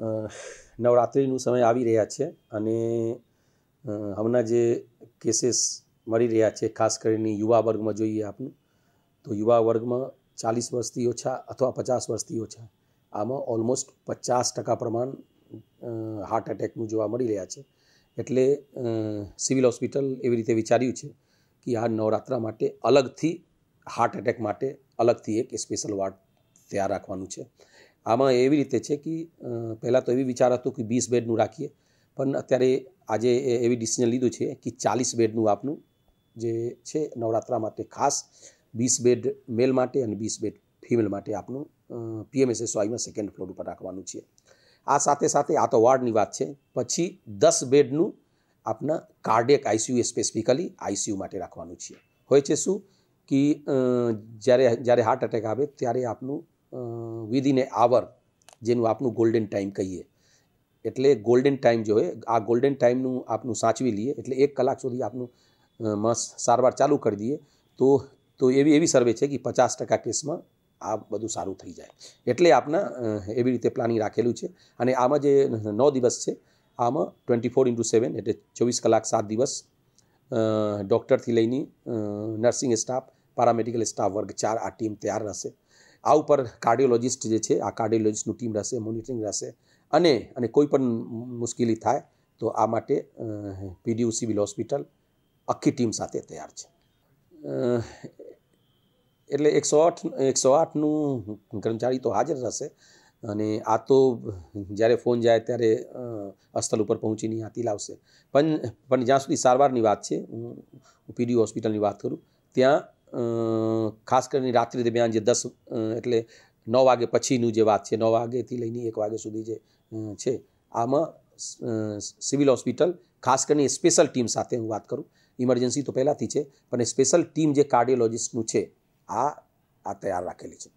નવરાત્રિનું સમય આવી રહ્યા છે અને હમણાં જે કેસીસ મળી રહ્યા છે ખાસ કરીને યુવા વર્ગમાં જોઈએ આપણું તો યુવા વર્ગમાં ચાલીસ વર્ષથી ઓછા અથવા પચાસ વર્ષથી ઓછા આમાં ઓલમોસ્ટ પચાસ ટકા પ્રમાણ હાર્ટ એટેકનું જોવા મળી રહ્યા છે એટલે સિવિલ હોસ્પિટલ એવી રીતે વિચાર્યું છે કે આ નવરાત્રા માટે અલગથી હાર્ટ એટેક માટે અલગથી એક સ્પેશિયલ વાર્ડ તૈયાર રાખવાનું છે આમાં એવી રીતે છે કે પહેલાં તો એવી વિચાર હતો કે વીસ બેડનું રાખીએ પણ અત્યારે આજે એવી ડિસિઝન લીધું છે કે ચાલીસ બેડનું આપનું જે છે નવરાત્રા માટે ખાસ વીસ બેડ મેલ માટે અને વીસ બેડ ફિમેલ માટે આપનું પીએમએસએસઆઈમાં સેકન્ડ ફ્લોર ઉપર રાખવાનું છે આ સાથે સાથે આ તો વાર્ડની વાત છે પછી દસ બેડનું આપના કાર્ડિયક આઈસીયુ સ્પેસિફિકલી આઈસીયુ માટે રાખવાનું છે હોય છે શું કે જ્યારે જ્યારે હાર્ટ એટેક આવે ત્યારે આપનું વિધિન એ આવર જેનું આપનું ગોલ્ડન ટાઈમ કહીએ એટલે ગોલ્ડન ટાઈમ જોઈએ આ ગોલ્ડન ટાઈમનું આપનું સાચવી લઈએ એટલે એક કલાક સુધી આપનું મસ સારવાર ચાલુ કરી દઈએ તો તો એવી એવી સર્વે છે કે પચાસ ટકા કેસમાં આ બધું સારું થઈ જાય એટલે આપના એવી રીતે પ્લાનિંગ રાખેલું છે અને આમાં જે નવ દિવસ છે આમાં ટ્વેન્ટી ફોર ઇન્ટુ સેવન એટલે ચોવીસ કલાક સાત દિવસ ડૉક્ટરથી લઈને નર્સિંગ સ્ટાફ પારામેડિકલ સ્ટાફ વર્ગ ચાર આ ટીમ તૈયાર રહેશે આ ઉપર કાર્ડિયોલોજિસ્ટ જે છે આ કાર્ડિયોલોજિસ્ટનું ટીમ રહેશે મોનિટરિંગ રહેશે અને અને કોઈ પણ મુશ્કેલી થાય તો આ માટે પીડીયુ સિવિલ હોસ્પિટલ આખી ટીમ સાથે તૈયાર છે એટલે એકસો આઠ એકસો આઠનું કર્મચારી તો હાજર રહેશે અને આ તો જ્યારે ફોન જાય ત્યારે અસ્થલ ઉપર પહોંચીને હાથી લાવશે પણ પણ જ્યાં સુધી સારવારની વાત છે હું પીડીયુ હોસ્પિટલની વાત કરું ત્યાં ખાસ કરીને રાત્રિ દરમિયાન જે દસ એટલે નવ વાગે પછીનું જે વાત છે નવ વાગ્યાથી લઈને એક વાગે સુધી જે છે આમાં સિવિલ હોસ્પિટલ ખાસ કરીને સ્પેશિયલ ટીમ સાથે હું વાત કરું ઇમરજન્સી તો પહેલાંથી છે પણ સ્પેશિયલ ટીમ જે કાર્ડિયોલોજિસ્ટનું છે આ આ તૈયાર રાખેલી છે